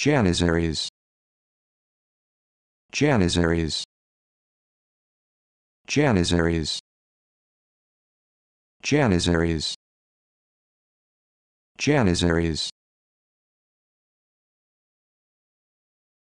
Janizaries Janizaries Janizaries Janizaries Janizaries